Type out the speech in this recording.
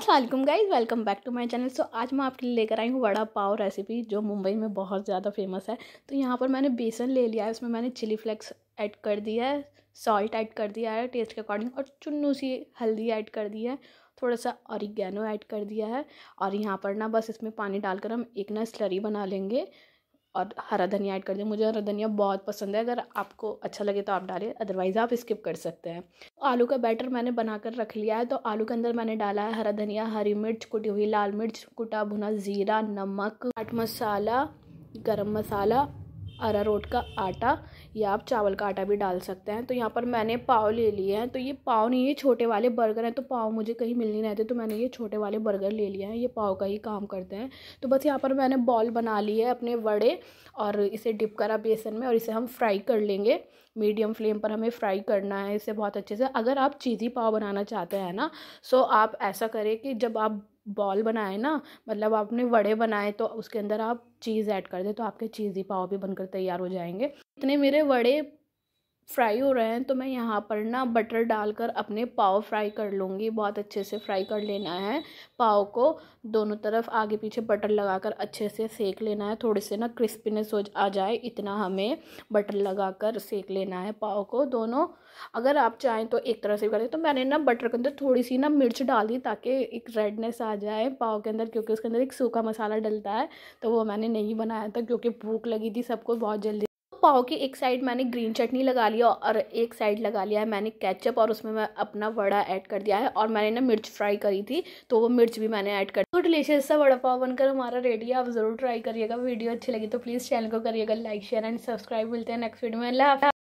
Aslam guys welcome back to my channel so आज मैं आपके लिए लेकर आई हूँ वड़ा पाव रेसिपी जो मुंबई में बहुत ज़्यादा फेमस है तो यहाँ पर मैंने बेसन ले लिया है उसमें मैंने चिली फ्लेक्स ऐड कर दिया है सॉल्ट ऐड कर दिया है टेस्ट के अकॉर्डिंग और चुन्नू सी हल्दी ऐड कर दी है थोड़ा सा औरिगैनो ऐड कर दिया है और यहाँ पर ना बस इसमें पानी डालकर हम एक ना स्लरी बना लेंगे और हरा धनिया ऐड कर दें मुझे हरा धनिया बहुत पसंद है अगर आपको अच्छा लगे तो आप डालें अदरवाइज़ आप स्किप कर सकते हैं आलू का बैटर मैंने बनाकर रख लिया है तो आलू के अंदर मैंने डाला है हरा धनिया हरी मिर्च कुटी हुई लाल मिर्च कुटा भुना ज़ीरा नमक चाट मसाला गरम मसाला अरारोट का आटा या आप चावल का आटा भी डाल सकते हैं तो यहाँ पर मैंने पाव ले लिए हैं तो ये पाव नहीं ये छोटे वाले बर्गर हैं तो पाव मुझे कहीं मिल नहीं रहते तो मैंने ये छोटे वाले बर्गर ले लिए हैं ये पाव का ही काम करते हैं तो बस यहाँ पर मैंने बॉल बना ली है अपने वड़े और इसे डिप करा बेसन में और इसे हम फ्राई कर लेंगे मीडियम फ्लेम पर हमें फ्राई करना है इसे बहुत अच्छे से अगर आप चीज़ी पाव बनाना चाहते हैं ना सो आप ऐसा करें कि जब आप बॉल बनाए ना मतलब आपने वड़े बनाए तो उसके अंदर आप चीज़ ऐड कर दें तो आपके चीज़ी पाव भी बनकर तैयार हो जाएंगे इतने मेरे वड़े फ्राई हो रहे हैं तो मैं यहाँ पर ना बटर डालकर अपने पाव फ्राई कर लूँगी बहुत अच्छे से फ्राई कर लेना है पाव को दोनों तरफ आगे पीछे बटर लगाकर अच्छे से सेक लेना है थोड़े से ना क्रिस्पीनेस हो आ जाए इतना हमें बटर लगाकर सेक लेना है पाव को दोनों अगर आप चाहें तो एक तरह से करें तो मैंने ना बटर के अंदर थोड़ी सी ना मिर्च डाल दी ताकि एक रेडनेस आ जाए पाव के अंदर क्योंकि उसके अंदर एक सूखा मसाला डलता है तो वो मैंने नहीं बनाया था क्योंकि भूख लगी थी सबको बहुत जल्दी पाव की एक साइड मैंने ग्रीन चटनी लगा लिया और एक साइड लगा लिया है मैंने केचप और उसमें मैं अपना वड़ा ऐड कर दिया है और मैंने ना मिर्च फ्राई करी थी तो वो मिर्च भी मैंने ऐड कर तो डिलीशियस सा वड़ा पाव बनकर हमारा रेडी है आप ज़रूर ट्राई करिएगा वीडियो अच्छी लगी तो प्लीज़ चैनल को करिएगा लाइक शेयर एंड सब्सक्राइब मिलते हैं नेक्स्ट वीडियो में